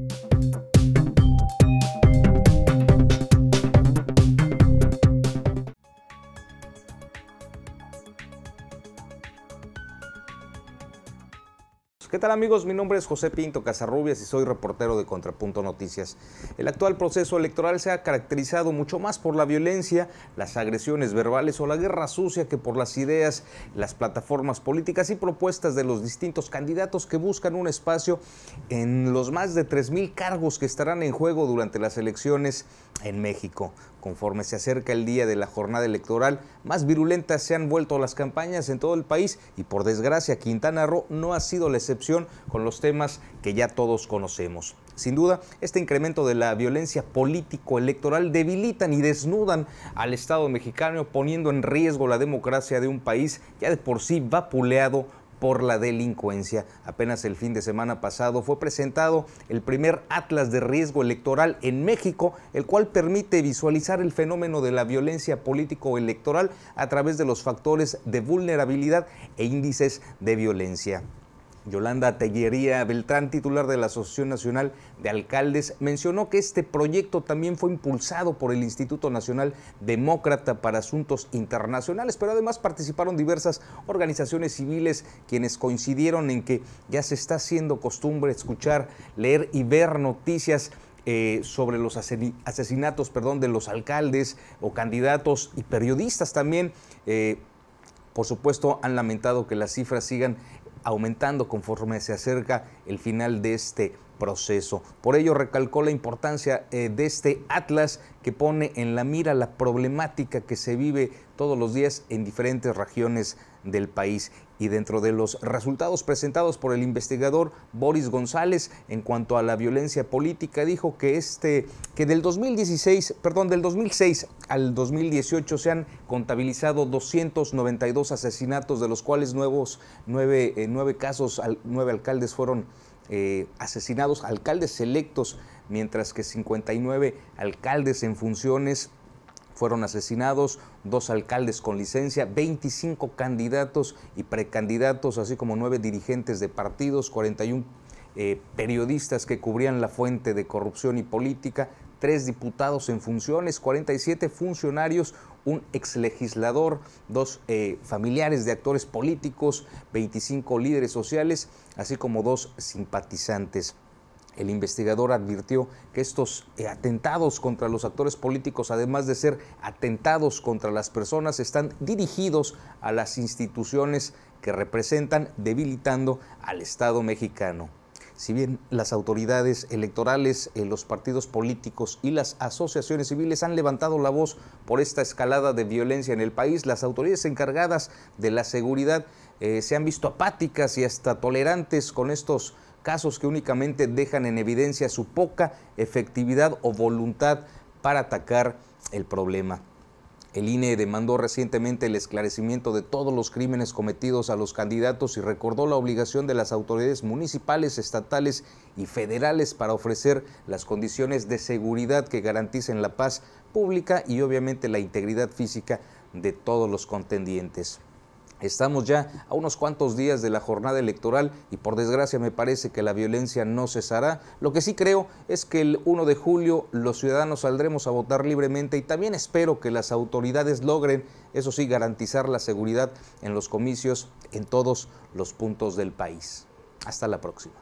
you ¿Qué tal amigos? Mi nombre es José Pinto Casarrubias y soy reportero de Contrapunto Noticias. El actual proceso electoral se ha caracterizado mucho más por la violencia, las agresiones verbales o la guerra sucia que por las ideas, las plataformas políticas y propuestas de los distintos candidatos que buscan un espacio en los más de 3.000 cargos que estarán en juego durante las elecciones en México. Conforme se acerca el día de la jornada electoral, más virulentas se han vuelto las campañas en todo el país y por desgracia Quintana Roo no ha sido la excepción con los temas que ya todos conocemos. Sin duda, este incremento de la violencia político-electoral debilitan y desnudan al Estado mexicano poniendo en riesgo la democracia de un país ya de por sí vapuleado por la delincuencia. Apenas el fin de semana pasado fue presentado el primer Atlas de Riesgo Electoral en México, el cual permite visualizar el fenómeno de la violencia político-electoral a través de los factores de vulnerabilidad e índices de violencia. Yolanda Tellería Beltrán, titular de la Asociación Nacional de Alcaldes, mencionó que este proyecto también fue impulsado por el Instituto Nacional Demócrata para Asuntos Internacionales, pero además participaron diversas organizaciones civiles quienes coincidieron en que ya se está haciendo costumbre escuchar, leer y ver noticias eh, sobre los asesinatos perdón, de los alcaldes o candidatos y periodistas también. Eh, por supuesto, han lamentado que las cifras sigan aumentando conforme se acerca el final de este proceso. Por ello recalcó la importancia eh, de este atlas que pone en la mira la problemática que se vive todos los días en diferentes regiones del país. Y dentro de los resultados presentados por el investigador Boris González en cuanto a la violencia política, dijo que este que del 2016, perdón, del 2006 al 2018 se han contabilizado 292 asesinatos, de los cuales nuevos nueve, eh, nueve casos, al, nueve alcaldes fueron eh, asesinados alcaldes electos, mientras que 59 alcaldes en funciones fueron asesinados, dos alcaldes con licencia, 25 candidatos y precandidatos, así como nueve dirigentes de partidos, 41 eh, periodistas que cubrían la fuente de corrupción y política, tres diputados en funciones, 47 funcionarios, un exlegislador, dos eh, familiares de actores políticos, 25 líderes sociales, así como dos simpatizantes. El investigador advirtió que estos eh, atentados contra los actores políticos, además de ser atentados contra las personas, están dirigidos a las instituciones que representan, debilitando al Estado mexicano si bien las autoridades electorales, eh, los partidos políticos y las asociaciones civiles han levantado la voz por esta escalada de violencia en el país, las autoridades encargadas de la seguridad eh, se han visto apáticas y hasta tolerantes con estos casos que únicamente dejan en evidencia su poca efectividad o voluntad para atacar el problema. El INE demandó recientemente el esclarecimiento de todos los crímenes cometidos a los candidatos y recordó la obligación de las autoridades municipales, estatales y federales para ofrecer las condiciones de seguridad que garanticen la paz pública y obviamente la integridad física de todos los contendientes. Estamos ya a unos cuantos días de la jornada electoral y por desgracia me parece que la violencia no cesará. Lo que sí creo es que el 1 de julio los ciudadanos saldremos a votar libremente y también espero que las autoridades logren, eso sí, garantizar la seguridad en los comicios en todos los puntos del país. Hasta la próxima.